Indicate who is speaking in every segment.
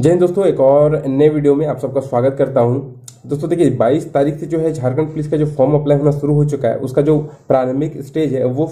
Speaker 1: जय दोस्तों एक और नए वीडियो में आप सबका स्वागत करता हूं दोस्तों देखिए 22 तारीख से जो है झारखंड पुलिस का जो फॉर्म अप्लाई होना शुरू हो चुका है उसका जो प्रारंभिक स्टेज है वो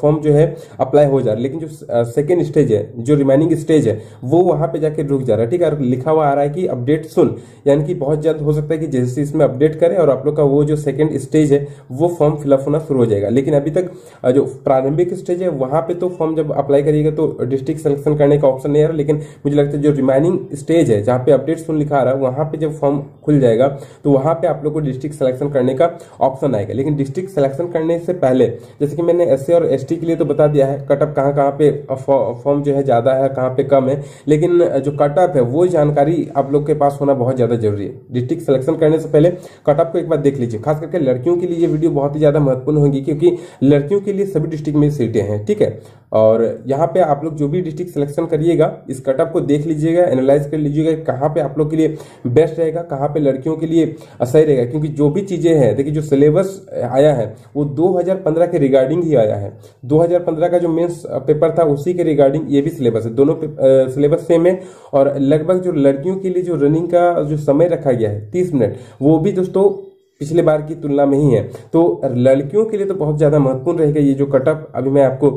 Speaker 1: फॉर्म जो है अप्लाई हो जा रहा है लेकिन जो सेकेंड स्टेज है जो रिमेनिंग स्टेज है वो वहां पे जाके रुक जा रहा है ठीक है लिखा हुआ आ रहा है कि अपडेट सुन यानी कि बहुत जल्द हो सकता है कि जैसे इसमें अपडेट करें और आप लोग का वो जो सेकेंड स्टेज है वो फॉर्म फिलअप होना शुरू हो जाएगा लेकिन अभी तक जो प्रारंभिक स्टेज है वहां पे तो फॉर्म जब अप्लाई करिएगा तो डिस्ट्रिक्ट सिलेक्शन करने का ऑप्शन नहीं आ रहा लेकिन मुझे लगता है जो रिमेनिंग स्टेज है जहां पर अपडेट सुन लिखा आ रहा है वहां पर जब फॉर्म खुल जाएगा तो वहां पे आप लोग को डिस्ट्रिक्ट सिलेक्शन करने का ऑप्शन आएगा लेकिन डिस्ट्रिक्ट सिलेक्शन करने से पहले जैसे कि मैंने एस और एस के लिए तो बता दिया है कटअप कहाँ कहाँ पे फॉर्म जो है ज़्यादा है कहाँ पे कम है लेकिन जो कटअप है वो जानकारी आप लोग के पास होना बहुत ज़्यादा जरूरी है डिस्ट्रिक्ट सिलेक्शन करने से पहले कटअप को एक बार देख लीजिए खास करके लड़कियों के लिए ये वीडियो बहुत ही ज़्यादा महत्वपूर्ण होगी क्योंकि लड़कियों के लिए सभी डिस्ट्रिक्ट में सीटें हैं ठीक है और यहाँ पे आप लोग जो भी डिस्ट्रिक्ट सिलेक्शन करिएगा इस कटअप को देख लीजिएगा एनालाइज कर लीजिएगा कहाँ पे आप लोग के लिए बेस्ट रहेगा कहाँ पे लड़कियों के लिए लिए सही रहेगा क्योंकि जो भी चीज़ें हैं देखिए जो सिलेबस आया है वो 2015 के रिगार्डिंग ही आया है 2015 का जो मेंस पेपर था उसी के रिगार्डिंग ये भी सिलेबस है दोनों सिलेबस सेम है और लगभग जो लड़कियों के लिए जो रनिंग का जो समय रखा गया है तीस मिनट वो भी दोस्तों पिछले बार की तुलना में ही है तो लड़कियों के लिए तो बहुत ज़्यादा महत्वपूर्ण रहेगा ये जो कटअप अभी मैं आपको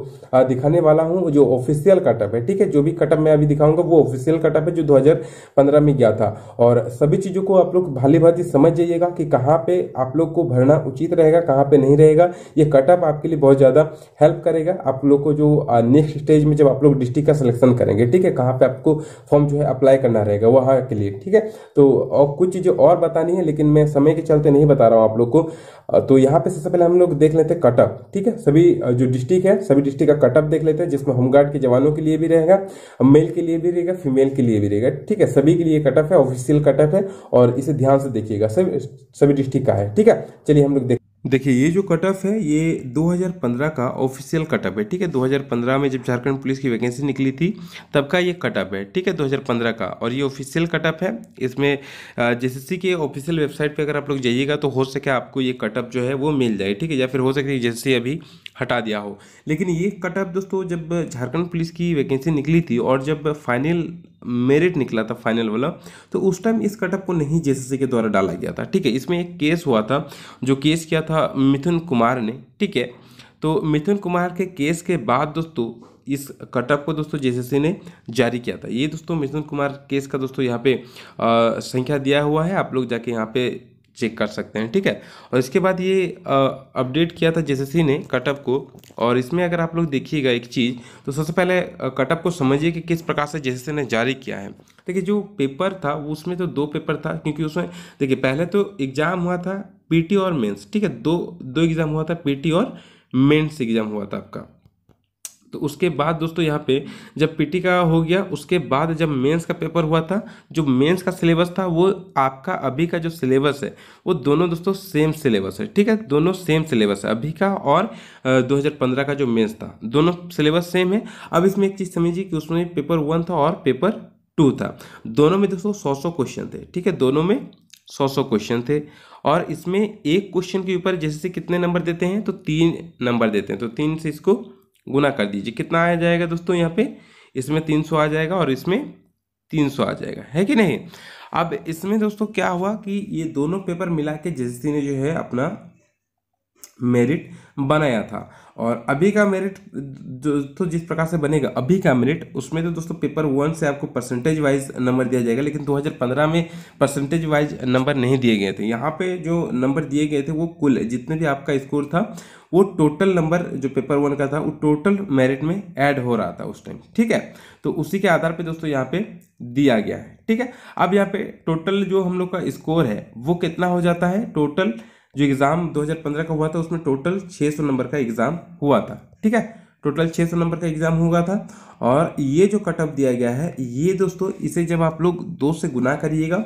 Speaker 1: दिखाने वाला हूँ जो ऑफिशियल कटअप है ठीक है जो भी कटअप मैं अभी दिखाऊंगा वो ऑफिशियल कटअप है जो 2015 में गया था और सभी चीज़ों को आप लोग भाली भांति समझ जाइएगा कि कहाँ पे आप लोग को भरना उचित रहेगा कहाँ पे नहीं रहेगा ये कटअप आपके लिए बहुत ज़्यादा हेल्प करेगा आप लोग को जो नेक्स्ट स्टेज में जब आप लोग डिस्ट्रिक्ट का सिलेक्शन करेंगे ठीक है कहाँ पे आपको फॉर्म जो है अप्लाई करना रहेगा वहां के लिए ठीक है तो और कुछ चीज़ें और बतानी है लेकिन मैं समय के चलते नहीं बता रहा हूँ आप लोग को तो यहाँ पे सबसे पहले हम लोग देख लेते हैं कटअप ठीक है सभी जो डिस्ट्रिक्ट है सभी डिस्ट्रिक्ट का कटअप देख लेते हैं जिसमें होमगार्ड के जवानों के लिए भी रहेगा मेल के लिए भी रहेगा फीमेल के लिए भी रहेगा ठीक है सभी के लिए कटअप है ऑफिशियल कटअप है और इसे ध्यान से देखिएगा सभी सभी डिस्ट्रिक्ट का है ठीक है चलिए हम लोग देख देखिए ये जो कट ऑफ है ये 2015 का ऑफिशियल कट ऑफ है ठीक है 2015 में जब झारखंड पुलिस की वैकेंसी निकली थी तब का ये कट ऑफ है ठीक है 2015 का और ये ऑफिशियल कट ऑफ है इसमें सी के ऑफिशियल वेबसाइट पे अगर आप लोग जाइएगा तो हो सके आपको ये कट ऑफ जो है वो मिल जाए ठीक है या फिर हो सके जेसीसी अभी हटा दिया हो लेकिन ये कटअप दोस्तों जब झारखंड पुलिस की वैकेंसी निकली थी और जब फाइनल मेरिट निकला था फाइनल वाला तो उस टाइम इस कटअप को नहीं जे के द्वारा डाला गया था ठीक है इसमें एक केस हुआ था जो केस किया था मिथुन कुमार ने ठीक है तो मिथुन कुमार के केस के बाद दोस्तों इस कटअप को दोस्तों जे ने जारी किया था ये दोस्तों मिथुन कुमार केस का दोस्तों यहाँ पे संख्या दिया हुआ है आप लोग जाके यहाँ पे चेक कर सकते हैं ठीक है और इसके बाद ये अपडेट किया था जेएसएससी ने कटअप को और इसमें अगर आप लोग देखिएगा एक चीज़ तो सबसे पहले कटअप को समझिए कि किस प्रकार से जेएसएससी ने जारी किया है देखिए जो पेपर था उसमें तो दो पेपर था क्योंकि उसमें देखिए पहले तो एग्ज़ाम हुआ था पीटी और मेंस ठीक है दो दो एग्ज़ाम हुआ था पीटी और मेंस एग्ज़ाम हुआ था आपका तो उसके बाद दोस्तों यहाँ पे जब पीटी का हो गया उसके बाद जब मेंस का पेपर हुआ था जो मेंस का सिलेबस था वो आपका अभी का जो सिलेबस है वो दोनों दोस्तों सेम सिलेबस है ठीक है दोनों सेम सिलेबस है अभी का और 2015 का जो मेंस था दोनों सिलेबस सेम है अब इसमें एक चीज़ समझिए कि उसमें पेपर वन था और पेपर टू था दोनों में दोस्तों सौ सौ क्वेश्चन थे ठीक है दोनों में सौ सौ क्वेश्चन थे और इसमें एक क्वेश्चन के ऊपर जैसे कितने नंबर देते हैं तो तीन नंबर देते हैं तो तीन से इसको गुना कर दीजिए कितना आ जाएगा दोस्तों यहाँ पे इसमें तीन सौ आ जाएगा और इसमें तीन सौ आ जाएगा है कि नहीं अब इसमें दोस्तों क्या हुआ कि ये दोनों पेपर मिला के जिस दिन जो है अपना मेरिट बनाया था और अभी का मेरिट जो तो जिस प्रकार से बनेगा अभी का मेरिट उसमें तो दोस्तों पेपर वन से आपको परसेंटेज वाइज नंबर दिया जाएगा लेकिन 2015 में परसेंटेज वाइज नंबर नहीं दिए गए थे यहाँ पे जो नंबर दिए गए थे वो कुल जितने भी आपका स्कोर था वो टोटल नंबर जो पेपर वन का था वो टोटल मेरिट में ऐड हो रहा था उस टाइम ठीक है तो उसी के आधार पे दोस्तों यहाँ पे दिया गया है ठीक है अब यहाँ पे टोटल जो हम लोग का स्कोर है वो कितना हो जाता है टोटल जो एग्ज़ाम 2015 का हुआ था उसमें टोटल 600 नंबर का एग्ज़ाम हुआ था ठीक है टोटल 600 नंबर का एग्ज़ाम हुआ था और ये जो कट ऑफ दिया गया है ये दोस्तों इसे जब आप लोग दो से गुना करिएगा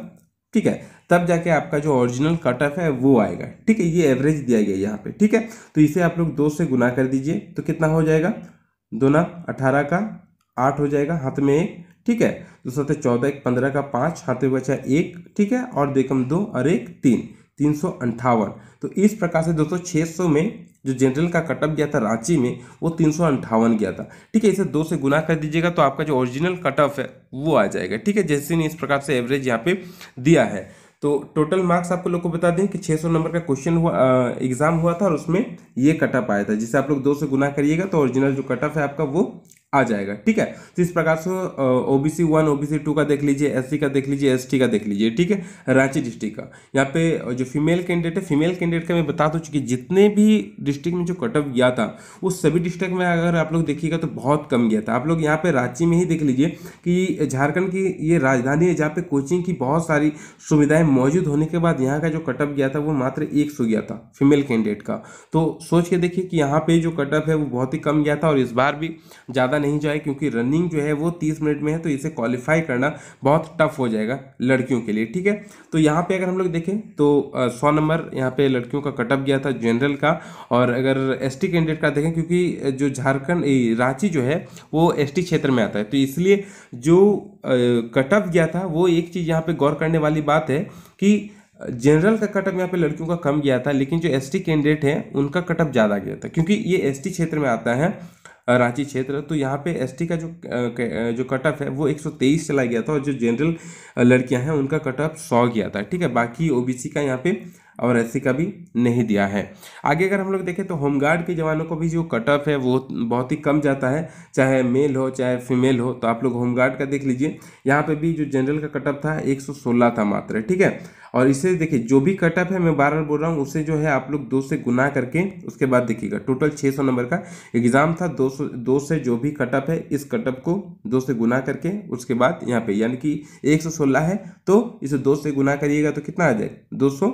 Speaker 1: ठीक है तब जाके आपका जो ओरिजिनल कट ऑफ है वो आएगा ठीक है ये एवरेज दिया गया यहाँ पे ठीक है तो इसे आप लोग दो से गुना कर दीजिए तो कितना हो जाएगा दोना अठारह का आठ हो जाएगा हाथ में एक ठीक है दूसरा चौदह एक पंद्रह का पाँच हाथ में बचा एक ठीक है और देखम दो और एक तीन तीन तो इस प्रकार से दोस्तों सौ में जो जनरल का कटअप गया था रांची में वो तीन गया था ठीक है इसे दो से गुना कर दीजिएगा तो आपका जो ओरिजिनल कटअप है वो आ जाएगा ठीक है जैसे ने इस प्रकार से एवरेज यहाँ पे दिया है तो टोटल मार्क्स आपको लोग को बता दें कि 600 नंबर का क्वेश्चन हुआ एग्जाम हुआ था और उसमें ये कटअप आया था जिसे आप लोग दो से गुना करिएगा तो ओरिजिनल जो कटअप है आपका वो आ जाएगा ठीक है तो इस प्रकार से सी वन सी टू का देख लीजिए एससी का देख लीजिए एसटी का देख लीजिए ठीक है रांची डिस्ट्रिक्ट का यहाँ पे जो फीमेल कैंडिडेट है फीमेल कैंडिडेट का मैं बता दूँ तो चुकी जितने भी डिस्ट्रिक्ट में जो कटअप गया था वो सभी डिस्ट्रिक्ट में अगर आप लोग देखिएगा तो बहुत कम गया था आप लोग यहाँ पर रांची में ही देख लीजिए कि झारखंड की ये राजधानी है जहाँ पर कोचिंग की बहुत सारी सुविधाएँ मौजूद होने के बाद यहाँ का जो कटअप गया था वो मात्र एक सौ गया था फीमेल कैंडिडेट का तो सोच के देखिए कि यहाँ पर जो कटअप है वो बहुत ही कम गया था और इस बार भी ज़्यादा नहीं जाए क्योंकि रनिंग जो है वो तीस मिनट में है तो इसे क्वालिफाई करना बहुत टफ हो जाएगा लड़कियों के लिए ठीक है तो यहाँ पे अगर हम लोग देखें तो सौ नंबर यहाँ पे लड़कियों का कटअप गया था जनरल का और अगर एस कैंडिडेट का देखें क्योंकि जो झारखंड रांची जो है वो एस क्षेत्र में आता है तो इसलिए जो कटअप गया था वो एक चीज़ यहाँ पर गौर करने वाली बात है कि जनरल का कटअप यहाँ पे लड़कियों का कम गया था लेकिन जो एसटी कैंडिडेट हैं उनका कटअप ज़्यादा गया था क्योंकि ये एसटी क्षेत्र में आता है रांची क्षेत्र तो यहाँ पे एसटी का जो जो कट ऑफ है वो 123 चला गया था और जो जनरल लड़कियाँ हैं उनका कट ऑफ सौ गया था ठीक है बाकी ओबीसी का यहाँ पे और एस का भी नहीं दिया है आगे अगर हम लोग देखें तो होमगार्ड के जवानों को भी जो कट ऑफ है वो बहुत ही कम जाता है चाहे मेल हो चाहे फीमेल हो तो आप लोग होमगार्ड का देख लीजिए यहाँ पे भी जो जनरल का कट ऑफ था 116 था मात्र ठीक है और इसे देखिए जो भी कटअप है मैं बार बार बोल रहा हूँ उसे जो है आप लोग दो से गुना करके उसके बाद देखिएगा टोटल छः सौ नंबर का एग्ज़ाम था दो सौ दो से जो भी कटअप है इस कटअप को दो से गुना करके उसके बाद यहाँ पे यानी कि एक सौ सोलह है तो इसे दो से गुना करिएगा तो कितना आ जाए दो सौ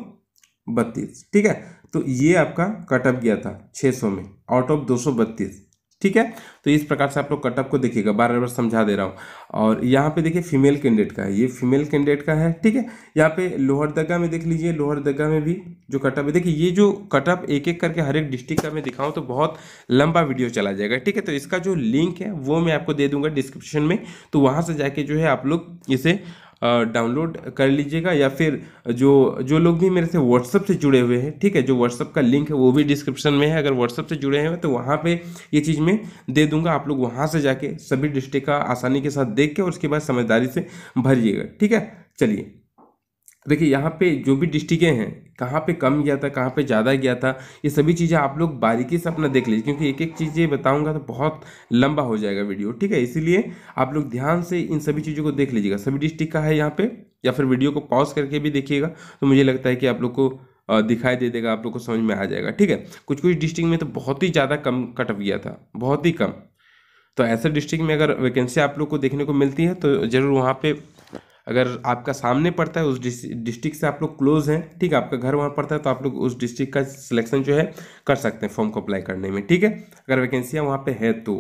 Speaker 1: बत्तीस ठीक है तो ये आपका कटअप गया था छः सौ में आउट ऑफ दो सौ बत्तीस ठीक है तो इस प्रकार से आप लोग कटअप को देखिएगा बार बार समझा दे रहा हूँ और यहाँ पे देखिए फीमेल कैंडिडेट का है ये फीमेल कैंडिडेट का है ठीक है यहाँ पे लोहर लोहरदगा में देख लीजिए लोहर लोहरदगा में भी जो कटअप है देखिए ये जो कटअप एक एक करके हर एक डिस्ट्रिक्ट का मैं दिखाऊँ तो बहुत लंबा वीडियो चला जाएगा ठीक है तो इसका जो लिंक है वो मैं आपको दे दूंगा डिस्क्रिप्शन में तो वहाँ से जाके जो है आप लोग इसे डाउनलोड कर लीजिएगा या फिर जो जो लोग भी मेरे से व्हाट्सअप से जुड़े हुए हैं ठीक है जो व्हाट्सअप का लिंक है वो भी डिस्क्रिप्शन में है अगर व्हाट्सअप से जुड़े हैं तो वहाँ पे ये चीज़ मैं दे दूंगा आप लोग वहाँ से जाके सभी डिस्ट्रिक्ट का आसानी के साथ देख के और उसके बाद समझदारी से भरिएगा ठीक है चलिए देखिए यहाँ पे जो भी डिस्ट्रिक्टें हैं कहाँ पे कम गया था कहाँ पे ज़्यादा गया था ये सभी चीज़ें आप लोग बारीकी से अपना देख लीजिए क्योंकि एक एक चीज़ें बताऊंगा तो बहुत लंबा हो जाएगा वीडियो ठीक है इसीलिए आप लोग ध्यान से इन सभी चीज़ों को देख लीजिएगा सभी डिस्ट्रिक्ट का है यहाँ पर या फिर वीडियो को पॉज करके भी देखिएगा तो मुझे लगता है कि आप लोग को दिखाई दे देगा आप लोग को समझ में आ जाएगा ठीक है कुछ कुछ डिस्ट्रिक्ट में तो बहुत ही ज़्यादा कम कट गया था बहुत ही कम तो ऐसे डिस्ट्रिक्ट में अगर वैकेंसी आप लोग को देखने को मिलती है तो ज़रूर वहाँ पर अगर आपका सामने पड़ता है उस डिस्ट्रिक्ट से आप लोग क्लोज हैं ठीक है आपका घर वहाँ पड़ता है तो आप लोग उस डिस्ट्रिक्ट का सिलेक्शन जो है कर सकते हैं फॉर्म को अप्लाई करने में ठीक है अगर वैकेंसियाँ वहाँ पर है तो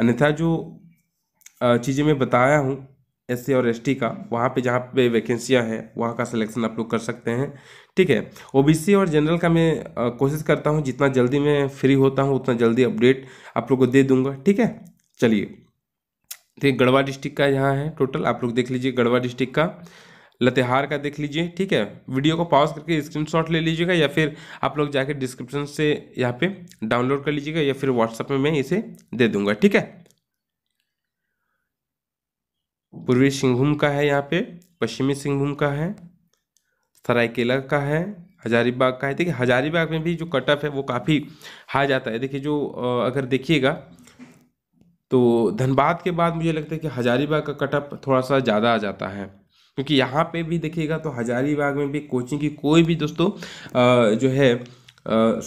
Speaker 1: अन्यथा जो चीज़ें मैं बताया हूँ एस और एस का वहाँ पे जहाँ पे वैकेंसियाँ हैं वहाँ का सिलेक्शन आप लोग कर सकते हैं ठीक है ओबीसी और जनरल का मैं कोशिश करता हूँ जितना जल्दी मैं फ्री होता हूँ उतना जल्दी अपडेट आप लोग को दे दूँगा ठीक है चलिए तो गढ़वा डिस्ट्रिक्ट का यहाँ है टोटल आप लोग देख लीजिए गढ़वा डिस्ट्रिक्ट का लतेहार का देख लीजिए ठीक है वीडियो को पॉज करके स्क्रीनशॉट ले लीजिएगा या फिर आप लोग जाके डिस्क्रिप्शन से यहाँ पे डाउनलोड कर लीजिएगा या फिर व्हाट्सएप में मैं इसे दे दूंगा ठीक है पूर्वी सिंहभूम का है यहाँ पे पश्चिमी सिंहभूम का है सरायकेला का है हजारीबाग का है देखिए हजारीबाग में भी जो कटअप है वो काफ़ी हाई जाता है देखिए जो अगर देखिएगा तो धनबाद के बाद मुझे लगता है कि हजारीबाग का कटअप थोड़ा सा ज़्यादा आ जाता है क्योंकि यहाँ पे भी देखिएगा तो हजारीबाग में भी कोचिंग की कोई भी दोस्तों जो है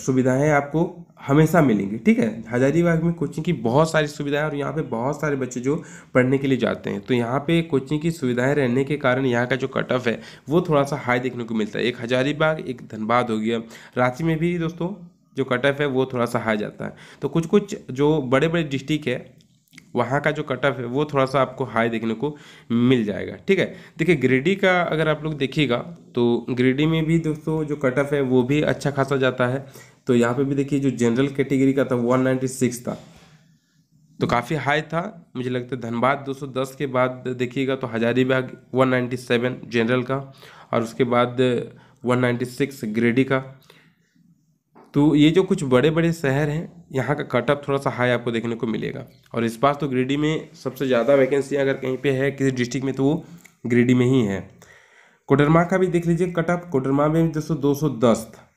Speaker 1: सुविधाएं आपको हमेशा मिलेंगी ठीक है हजारीबाग में कोचिंग की बहुत सारी सुविधाएं और यहाँ पे बहुत सारे बच्चे जो पढ़ने के लिए जाते हैं तो यहाँ पे कोचिंग की सुविधाएं रहने के कारण यहाँ का जो कट ऑफ है वो थोड़ा सा हाई देखने को मिलता है एक हजारीबाग एक धनबाद हो गया रांची में भी दोस्तों जो कट ऑफ है वो थोड़ा सा हाई जाता है तो कुछ कुछ जो बड़े बड़े डिस्ट्रिक्ट है वहाँ का जो कट ऑफ है वो थोड़ा सा आपको हाई देखने को मिल जाएगा ठीक है देखिए ग्रेडी का अगर आप लोग देखिएगा तो ग्रेडी में भी दोस्तों जो कट ऑफ है वो भी अच्छा खासा जाता है तो यहाँ पे भी देखिए जो जनरल कैटेगरी का था 196 था तो काफ़ी हाई था मुझे लगता है धनबाद 210 के बाद देखिएगा तो हजारीबाग 197 जनरल का और उसके बाद वन ग्रेडी का तो ये जो कुछ बड़े बड़े शहर हैं यहाँ का कटअप थोड़ा सा हाई आपको देखने को मिलेगा और इस बार तो ग्रीडी में सबसे ज़्यादा वैकेंसी अगर कहीं पे है किसी डिस्ट्रिक्ट में तो वो ग्रीडी में ही है कोडरमा का भी देख लीजिए कटअप कोडरमा में दोस्तों दो सौ दस था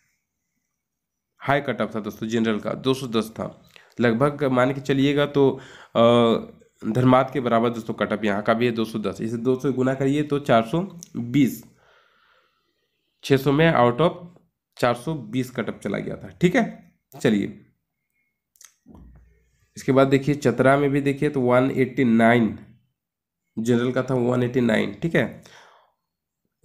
Speaker 1: हाई कटअप था दोस्तों जनरल का दो सौ दस था लगभग मान के चलिएगा तो धर्माद के बराबर दोस्तों कटअप यहाँ का भी है दो सौ दस इसे दो सौ गुना करिए तो चार सौ बीस छः सौ में आउट ऑफ 420 कटअप चला गया था ठीक है चलिए इसके बाद देखिए चतरा में भी देखिए तो 189 जनरल का था 189 ठीक है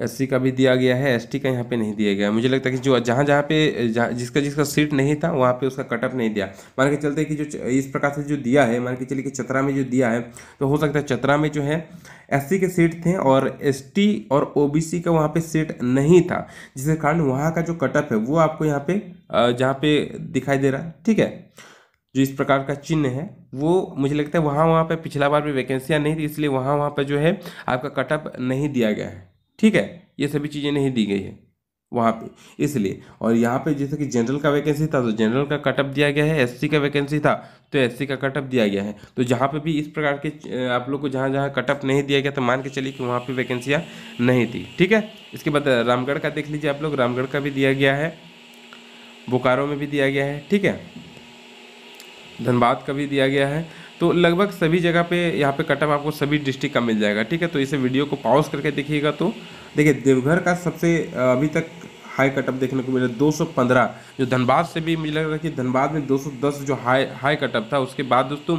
Speaker 1: एस का भी दिया गया है एस का यहाँ पे नहीं दिया गया मुझे लगता है कि जो जहाँ जहाँ पे जहाँ जिसका जिसका सीट नहीं था वहाँ पे उसका कटअप नहीं दिया मान के चलते कि जो इस प्रकार से जो दिया है मान के चलिए कि चतरा में जो दिया है तो हो सकता है चतरा में जो है एस के सीट थे और एस और ओ का वहाँ पर सीट नहीं था जिसके कारण वहाँ का जो कटअप है वो आपको यहाँ पे जहाँ पे दिखाई दे रहा है ठीक है जो इस प्रकार का चिन्ह है वो मुझे लगता है वहाँ वहाँ पर पिछला बार भी वैकेंसियाँ नहीं थी इसलिए वहाँ वहाँ पर जो है आपका कटअप नहीं दिया गया है ठीक है ये सभी चीज़ें नहीं दी गई है वहाँ पे इसलिए और यहाँ पे जैसे कि जनरल का वैकेंसी था तो जनरल का कटअप दिया गया है एससी का वैकेंसी था तो एससी का कटअप दिया गया है तो जहाँ पे भी इस प्रकार के आप लोग को जहाँ जहाँ कटअप नहीं दिया गया तो मान के चलिए कि वहाँ पे वैकेंसियाँ नहीं थी ठीक है इसके बाद रामगढ़ का देख लीजिए आप लोग रामगढ़ का भी दिया गया है बोकारो में भी दिया गया है ठीक है धनबाद का भी दिया गया है तो लगभग सभी जगह पे यहाँ पे कटअप आपको सभी डिस्ट्रिक्ट का मिल जाएगा ठीक है तो इसे वीडियो को पॉज करके देखिएगा तो देखिए देवघर का सबसे अभी तक हाई कटअप देखने को मिला 215 जो धनबाद से भी मुझे लग रहा है कि धनबाद में 210 जो हाई हाई कटअप था उसके बाद दोस्तों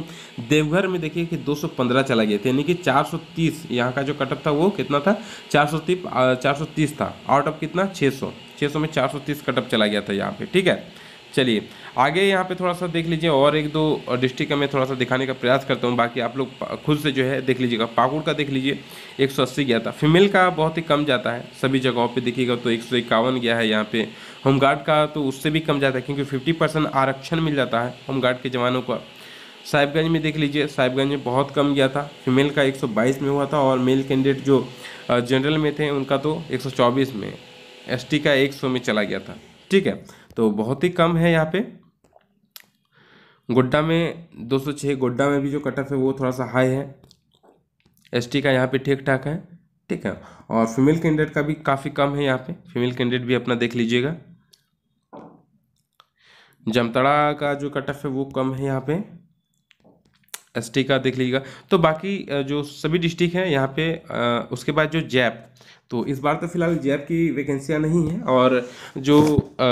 Speaker 1: देवघर में देखिए कि 215 चला गया था यानी कि 430 यहाँ का जो कटअप था वो कितना था चार सौ तीस था आउट ऑफ कितना 600 600 में 430 कटअप चला गया था यहाँ पे ठीक है चलिए आगे यहाँ पे थोड़ा सा देख लीजिए और एक दो डिस्ट्रिक्ट का मैं थोड़ा सा दिखाने का प्रयास करता हूँ बाकी आप लोग खुद से जो है देख लीजिएगा पाकुड़ का देख लीजिए अस्सी गया था फीमेल का बहुत ही कम जाता है सभी जगहों पे देखिएगा तो एक गया है यहाँ पे होमगार्ड का तो उससे भी कम जाता है क्योंकि फिफ्टी आरक्षण मिल जाता है होमगार्ड के जवानों का साहिबगंज में देख लीजिए साहिबगंज में बहुत कम गया था फीमेल का एक में हुआ था और मेल कैंडिडेट जो जनरल में थे उनका तो एक में एस का एक में चला गया था ठीक है तो बहुत ही कम है यहाँ पे गोड्डा में 206 गोड्डा में भी जो कट ऑफ है वो थोड़ा सा हाई है एसटी का यहाँ पे ठीक ठाक है ठीक है और फीमेल कैंडिडेट का भी काफ़ी कम है यहाँ पे फीमेल कैंडिडेट भी अपना देख लीजिएगा जमतड़ा का जो कट ऑफ है वो कम है यहाँ पे एसटी का देख लीजिएगा तो बाकी जो सभी डिस्ट्रिक्ट हैं यहाँ पे उसके बाद जो जैप तो इस बार तो फिलहाल जैप की वैकेंसियाँ नहीं है और जो आ,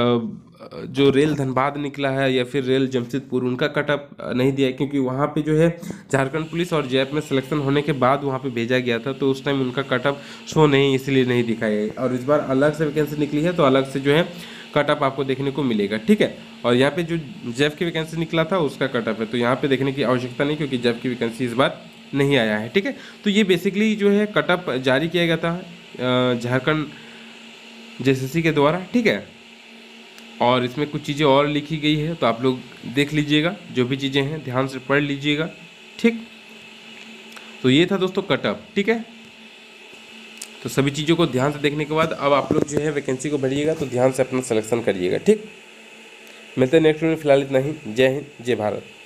Speaker 1: जो रेल धनबाद निकला है या फिर रेल जमशेदपुर उनका कटअप नहीं दिया क्योंकि वहाँ पे जो है झारखंड पुलिस और जैप में सिलेक्शन होने के बाद वहाँ पे भेजा गया था तो उस टाइम उनका कटअप शो नहीं इसलिए नहीं दिखाया और इस बार अलग से वैकेंसी निकली है तो अलग से जो है कटअप आपको देखने को मिलेगा ठीक है और यहाँ पर जो जैफ की वैकेंसी निकला था उसका कटअप है तो यहाँ पर देखने की आवश्यकता नहीं क्योंकि जैफ की वैकेंसी इस बार नहीं आया है ठीक है तो ये बेसिकली जो है कटअप जारी किया गया था झारखंड जे के द्वारा ठीक है और इसमें कुछ चीज़ें और लिखी गई है तो आप लोग देख लीजिएगा जो भी चीज़ें हैं ध्यान से पढ़ लीजिएगा ठीक तो ये था दोस्तों कटअप ठीक है तो सभी चीज़ों को ध्यान से देखने के बाद अब आप लोग जो है वैकेंसी को भरिएगा तो ध्यान से अपना सलेक्शन करिएगा ठीक मिलते हैं नेक्स्ट में फिलहाल इतना ही जय हिंद जय भारत